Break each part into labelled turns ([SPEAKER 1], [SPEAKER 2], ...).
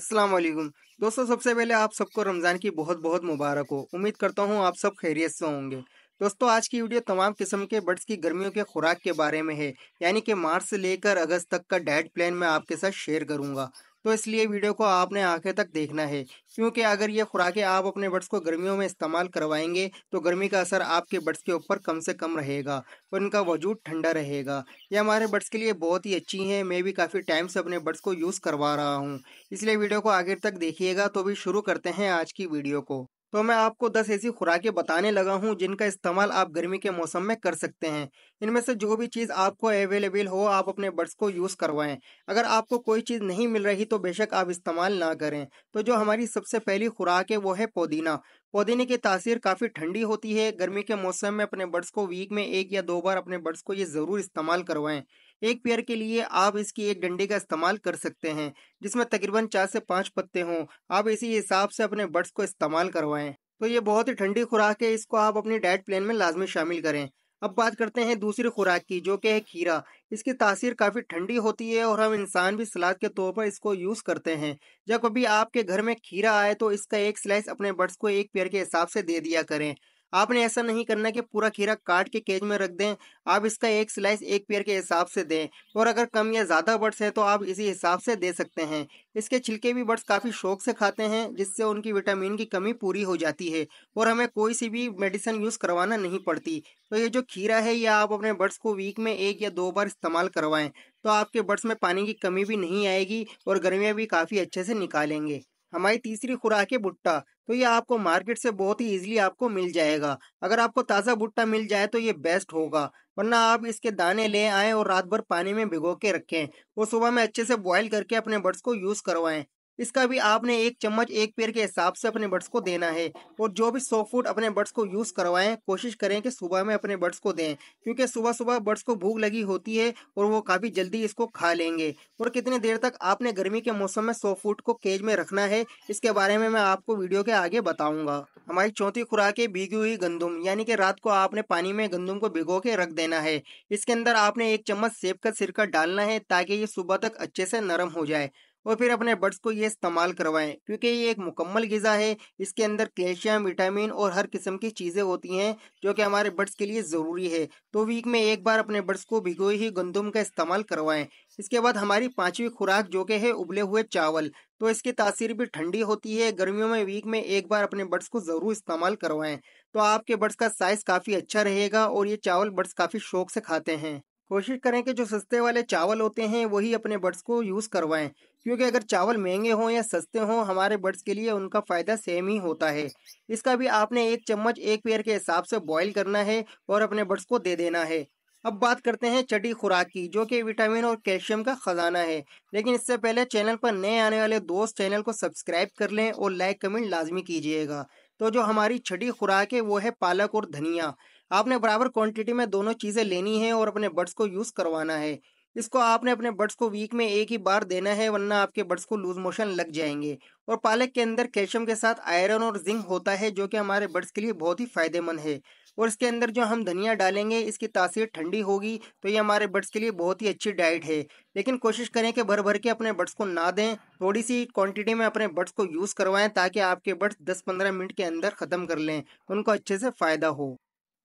[SPEAKER 1] अस्सलाम वालेकुम दोस्तों सबसे पहले आप सबको रमज़ान की बहुत बहुत मुबारक हो उम्मीद करता हूँ आप सब खैरियत से होंगे दोस्तों आज की वीडियो तमाम किस्म के बर्ड्स की गर्मियों के खुराक के बारे में है यानी कि मार्च से लेकर अगस्त तक का डाइट प्लान मैं आपके साथ शेयर करूंगा तो इसलिए वीडियो को आपने आखिर तक देखना है क्योंकि अगर ये खुराकें आप अपने बर्ड्स को गर्मियों में इस्तेमाल करवाएंगे तो गर्मी का असर आपके बर्ड्स के ऊपर कम से कम रहेगा और इनका वजूद ठंडा रहेगा ये हमारे बर्ड्स के लिए बहुत ही अच्छी हैं मैं भी काफ़ी टाइम से अपने बर्ड्स को यूज़ करवा रहा हूँ इसलिए वीडियो को आखिर तक देखिएगा तो भी शुरू करते हैं आज की वीडियो को तो मैं आपको 10 ऐसी खुराकें बताने लगा हूं जिनका इस्तेमाल आप गर्मी के मौसम में कर सकते हैं इनमें से जो भी चीज़ आपको अवेलेबल हो आप अपने बर्ड्स को यूज़ करवाएं अगर आपको कोई चीज़ नहीं मिल रही तो बेशक आप इस्तेमाल ना करें तो जो हमारी सबसे पहली खुराक है वो है पुदीना पुदीने की तासीर काफ़ी ठंडी होती है गर्मी के मौसम में अपने बर्ड्स को वीक में एक या दो बार अपने बर्ड्स को ये ज़रूर इस्तेमाल करवाएं एक पेयर के लिए आप इसकी एक डंडी का इस्तेमाल कर सकते हैं जिसमें तकरीबन चार से पाँच पत्ते हों आप इसी हिसाब से अपने बर्ड्स को इस्तेमाल करवाएं तो ये बहुत ही ठंडी खुराक है इसको आप अपनी डाइट प्लान में लाजमी शामिल करें अब बात करते हैं दूसरी खुराक की जो कि है खीरा इसकी तासीर काफ़ी ठंडी होती है और हम इंसान भी सलाद के तौर पर इसको यूज़ करते हैं जब कभी आपके घर में खीरा आए तो इसका एक स्लाइस अपने बर्ड्स को एक पेयर के हिसाब से दे दिया करें आपने ऐसा नहीं करना कि पूरा खीरा काट के केज में रख दें आप इसका एक स्लाइस एक पेयर के हिसाब से दें और अगर कम या ज़्यादा बर्ड्स हैं तो आप इसी हिसाब से दे सकते हैं इसके छिलके भी बर्ड्स काफ़ी शौक से खाते हैं जिससे उनकी विटामिन की कमी पूरी हो जाती है और हमें कोई सी भी मेडिसिन यूज़ करवाना नहीं पड़ती तो ये जो खीरा है यह आप अपने बर्ड्स को वीक में एक या दो बार इस्तेमाल करवाएँ तो आपके बर्ड्स में पानी की कमी भी नहीं आएगी और गर्मियाँ भी काफ़ी अच्छे से निकालेंगे हमारी तीसरी खुराक है भुट्टा तो ये आपको मार्केट से बहुत ही इजीली आपको मिल जाएगा अगर आपको ताज़ा भुट्टा मिल जाए तो ये बेस्ट होगा वरना आप इसके दाने ले आएँ और रात भर पानी में भिगो के रखें और सुबह में अच्छे से बॉयल करके अपने बर्ड्स को यूज़ करवाएं इसका भी आपने एक चम्मच एक पेड़ के हिसाब से अपने बर्ड्स को देना है और जो भी सॉफ्ट फूड अपने बर्ड्स को यूज़ करवाएं कोशिश करें कि सुबह में अपने बर्ड्स को दें क्योंकि सुबह सुबह बर्ड्स को भूख लगी होती है और वो काफ़ी जल्दी इसको खा लेंगे और कितनी देर तक आपने गर्मी के मौसम में सॉफ्ट फूड को केज में रखना है इसके बारे में मैं आपको वीडियो के आगे बताऊँगा हमारी चौथी खुराक है भीगी हुई गंदुम यानी कि रात को आपने पानी में गंदुम को भिगो के रख देना है इसके अंदर आपने एक चम्मच सेब का सिरका डालना है ताकि ये सुबह तक अच्छे से नरम हो जाए और फिर अपने बर्ड्स को ये इस्तेमाल करवाएं क्योंकि ये एक मुकम्मल गज़ा है इसके अंदर कैल्शियम विटामिन और हर किस्म की चीज़ें होती हैं जो कि हमारे बर्ड्स के लिए ज़रूरी है तो वीक में एक बार अपने बर्ड्स को भिगोई ही गंदुम का इस्तेमाल करवाएं इसके बाद हमारी पांचवी खुराक जो कि है उबले हुए चावल तो इसकी तासीर भी ठंडी होती है गर्मियों में वीक में एक बार अपने बर्ड्स को ज़रूर इस्तेमाल करवाएं तो आपके बर्ड्स का साइज़ काफ़ी अच्छा रहेगा और ये चावल बर्ड्स काफ़ी शौक से खाते हैं कोशिश करें कि जो सस्ते वाले चावल होते हैं वही अपने बर्ड्स को यूज़ करवाएं क्योंकि अगर चावल महंगे हों या सस्ते हों हमारे बर्ड्स के लिए उनका फ़ायदा सेम ही होता है इसका भी आपने एक चम्मच एक पेयर के हिसाब से बॉईल करना है और अपने बर्ड्स को दे देना है अब बात करते हैं चटी खुराक की जो कि विटामिन और कैल्शियम का खजाना है लेकिन इससे पहले चैनल पर नए आने वाले दोस्त चैनल को सब्सक्राइब कर लें और लाइक कमेंट लाजमी कीजिएगा तो जो हमारी छठी खुराक है वो है पालक और धनिया आपने बराबर क्वांटिटी में दोनों चीज़ें लेनी है और अपने बर्ड्स को यूज़ करवाना है इसको आपने अपने बर्ड्स को वीक में एक ही बार देना है वरना आपके बर्ड्स को लूज मोशन लग जाएंगे और पालक के अंदर कैल्शियम के साथ आयरन और जिंक होता है जो कि हमारे बर्ड्स के लिए बहुत ही फायदेमंद है और इसके अंदर जो हम धनिया डालेंगे इसकी तासीर ठंडी होगी तो ये हमारे बर्ड्स के लिए बहुत ही अच्छी डाइट है लेकिन कोशिश करें कि भर भर के अपने बर्ड्स को ना दें थोड़ी सी क्वांटिटी में अपने बर्ड्स को यूज़ करवाएं ताकि आपके बर्ड्स 10-15 मिनट के अंदर ख़त्म कर लें उनको अच्छे से फ़ायदा हो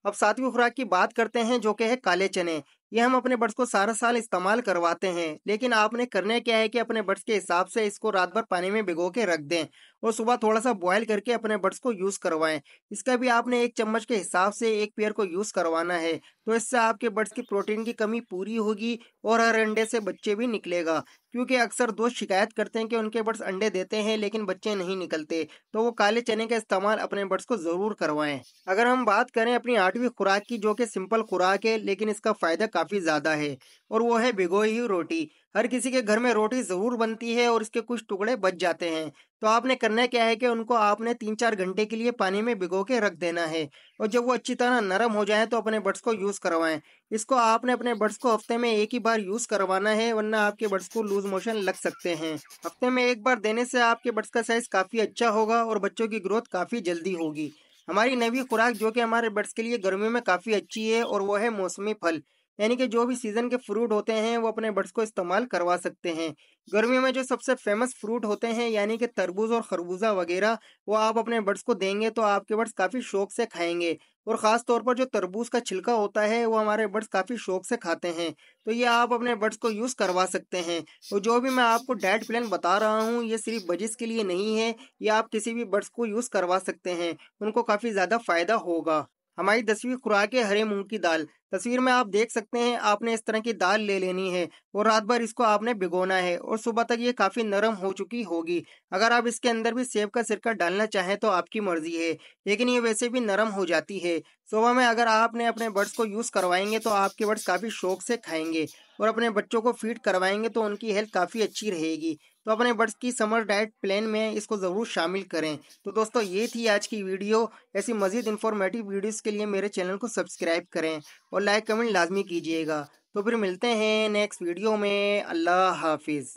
[SPEAKER 1] अब सातवीं खुराक की बात करते हैं जो कि है काले चने ये हम अपने बर्ड्स को सारा साल इस्तेमाल करवाते हैं लेकिन आपने करना क्या है कि अपने बर्ड्स के हिसाब से इसको रात भर पानी में भिगो के रख दें और सुबह थोड़ा सा बॉयल करके अपने बर्ड्स को यूज़ करवाएं इसका भी आपने एक चम्मच के हिसाब से एक पेयर को यूज़ करवाना है तो इससे आपके बर्ड्स की प्रोटीन की कमी पूरी होगी और हर अंडे से बच्चे भी निकलेगा क्योंकि अक्सर दोस्त शिकायत करते हैं कि उनके बर्ड्स अंडे देते हैं लेकिन बच्चे नहीं निकलते तो वो काले चने का इस्तेमाल अपने बर्ड्स को ज़रूर करवाएं अगर हम बात करें अपनी आठवीं खुराक की जो कि सिंपल खुराक है लेकिन इसका फ़ायदा काफ़ी ज़्यादा है और वो है भिगोई हुई रोटी हर किसी के घर में रोटी ज़रूर बनती है और इसके कुछ टुकड़े बच जाते हैं तो आपने करना क्या है कि उनको आपने तीन चार घंटे के लिए पानी में भिगो के रख देना है और जब वो अच्छी तरह नरम हो जाए तो अपने बर्ड्स को यूज़ करवाएं इसको आपने अपने बर्ड्स को हफ्ते में एक ही बार यूज़ करवाना है वरना आपके बर्ड्स को लूज मोशन लग सकते हैं हफ्ते में एक बार देने से आपके बर्ड्स का साइज़ काफ़ी अच्छा होगा और बच्चों की ग्रोथ काफ़ी जल्दी होगी हमारी नवी खुराक जो कि हमारे बर्ड्स के लिए गर्मियों में काफ़ी अच्छी है और वो है मौसमी फल यानी कि जो भी सीज़न के फ्रूट होते हैं वो अपने बर्ड्स को इस्तेमाल करवा सकते हैं गर्मियों में जो सबसे फेमस फ्रूट होते हैं यानी कि तरबूज और खरबूजा वगैरह वो आप अपने बर्ड्स को देंगे तो आपके बर्ड्स काफ़ी शौक से खाएंगे और ख़ास तौर पर जो तरबूज का छिलका होता है वो हमारे बर्ड्स काफ़ी शौक से खाते हैं तो ये आप अपने बर्ड्स को यूज़ करवा सकते हैं और जो भी मैं आपको डाइट प्लान बता रहा हूँ ये सिर्फ बजिस के लिए नहीं है ये आप किसी भी बर्ड्स को यूज़ करवा सकते हैं उनको काफ़ी ज़्यादा फ़ायदा होगा हमारी दसवीं खुराक है हरे मूंग की दाल तस्वीर में आप देख सकते हैं आपने इस तरह की दाल ले लेनी है और रात भर इसको आपने भिगोना है और सुबह तक ये काफ़ी नरम हो चुकी होगी अगर आप इसके अंदर भी सेब का सिरका डालना चाहें तो आपकी मर्जी है लेकिन ये वैसे भी नरम हो जाती है सुबह में अगर आपने अपने बर्ड्स को यूज़ करवाएंगे तो आपके बर्ड्स काफ़ी शौक से खाएंगे और अपने बच्चों को फीड करवाएंगे तो उनकी हेल्थ काफ़ी अच्छी रहेगी तो अपने बर्ड्स की समर डाइट प्लान में इसको ज़रूर शामिल करें तो दोस्तों ये थी आज की वीडियो ऐसी मज़ीद इन्फॉर्मेटिव वीडियोस के लिए मेरे चैनल को सब्सक्राइब करें और लाइक कमेंट लाजमी कीजिएगा तो फिर मिलते हैं नेक्स्ट वीडियो में अल्लाह हाफिज़